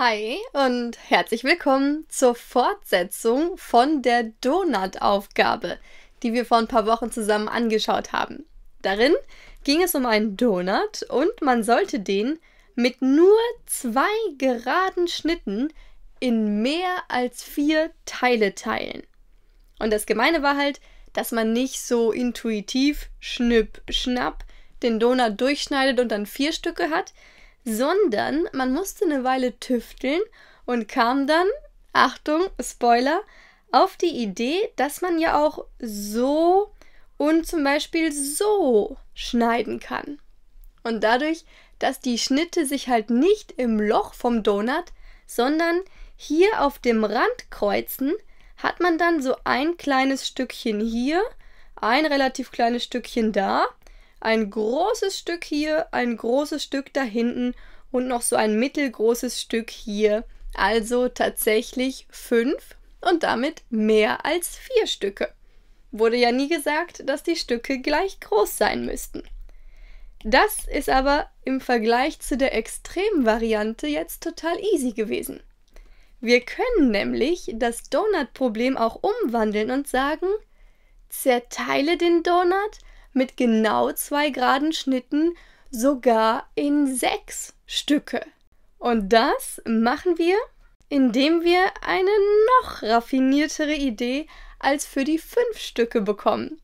Hi und herzlich willkommen zur Fortsetzung von der Donut-Aufgabe, die wir vor ein paar Wochen zusammen angeschaut haben. Darin ging es um einen Donut und man sollte den mit nur zwei geraden Schnitten in mehr als vier Teile teilen. Und das Gemeine war halt, dass man nicht so intuitiv schnipp, schnapp den Donut durchschneidet und dann vier Stücke hat, sondern man musste eine Weile tüfteln und kam dann, Achtung, Spoiler, auf die Idee, dass man ja auch so und zum Beispiel so schneiden kann. Und dadurch, dass die Schnitte sich halt nicht im Loch vom Donut, sondern hier auf dem Rand kreuzen, hat man dann so ein kleines Stückchen hier, ein relativ kleines Stückchen da ein großes Stück hier, ein großes Stück da hinten und noch so ein mittelgroßes Stück hier. Also tatsächlich fünf und damit mehr als vier Stücke. Wurde ja nie gesagt, dass die Stücke gleich groß sein müssten. Das ist aber im Vergleich zu der Extremvariante jetzt total easy gewesen. Wir können nämlich das Donut-Problem auch umwandeln und sagen, zerteile den Donut mit genau zwei geraden Schnitten sogar in sechs Stücke. Und das machen wir, indem wir eine noch raffiniertere Idee als für die fünf Stücke bekommen.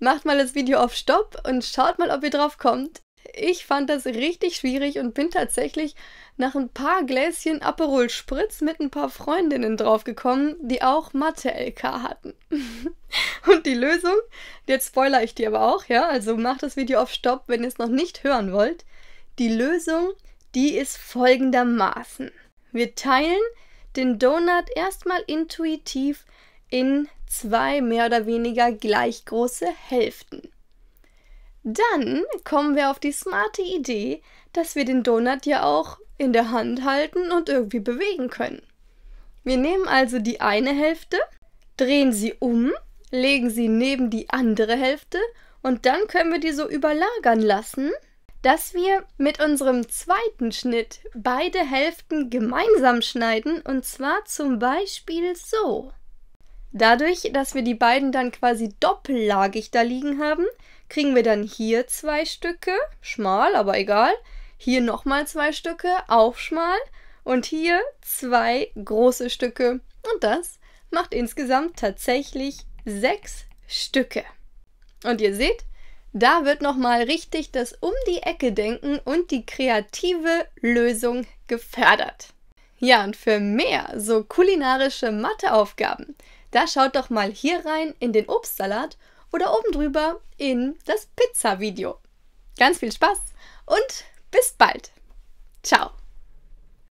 Macht mal das Video auf Stopp und schaut mal, ob ihr drauf kommt. Ich fand das richtig schwierig und bin tatsächlich nach ein paar Gläschen Aperol Spritz mit ein paar Freundinnen draufgekommen, die auch Mathe-LK hatten. Und die Lösung, jetzt spoiler ich dir aber auch, ja, also mach das Video auf Stopp, wenn ihr es noch nicht hören wollt. Die Lösung, die ist folgendermaßen. Wir teilen den Donut erstmal intuitiv in zwei mehr oder weniger gleich große Hälften. Dann kommen wir auf die smarte Idee, dass wir den Donut ja auch in der Hand halten und irgendwie bewegen können. Wir nehmen also die eine Hälfte, drehen sie um legen sie neben die andere Hälfte und dann können wir die so überlagern lassen, dass wir mit unserem zweiten Schnitt beide Hälften gemeinsam schneiden und zwar zum Beispiel so. Dadurch, dass wir die beiden dann quasi doppellagig da liegen haben, kriegen wir dann hier zwei Stücke, schmal, aber egal, hier nochmal zwei Stücke, auch schmal und hier zwei große Stücke und das macht insgesamt tatsächlich sechs Stücke. Und ihr seht, da wird nochmal richtig das Um die Ecke denken und die kreative Lösung gefördert. Ja, und für mehr so kulinarische Matheaufgaben, da schaut doch mal hier rein in den Obstsalat oder oben drüber in das Pizza-Video. Ganz viel Spaß und bis bald. Ciao.